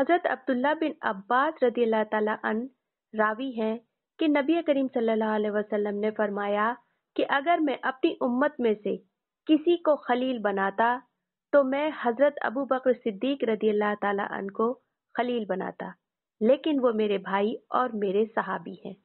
हज़रत अब्दुल्ला बिन अब्बास रदी अल्लाह अन रावी हैं कि नबी करीम सल्लल्लाहु अलैहि वसल्लम ने फरमाया कि अगर मैं अपनी उम्मत में से किसी को खलील बनाता तो मैं हज़रत अबू बकर सिद्दीक रदी अल्लाह को खलील बनाता लेकिन वो मेरे भाई और मेरे सहाबी हैं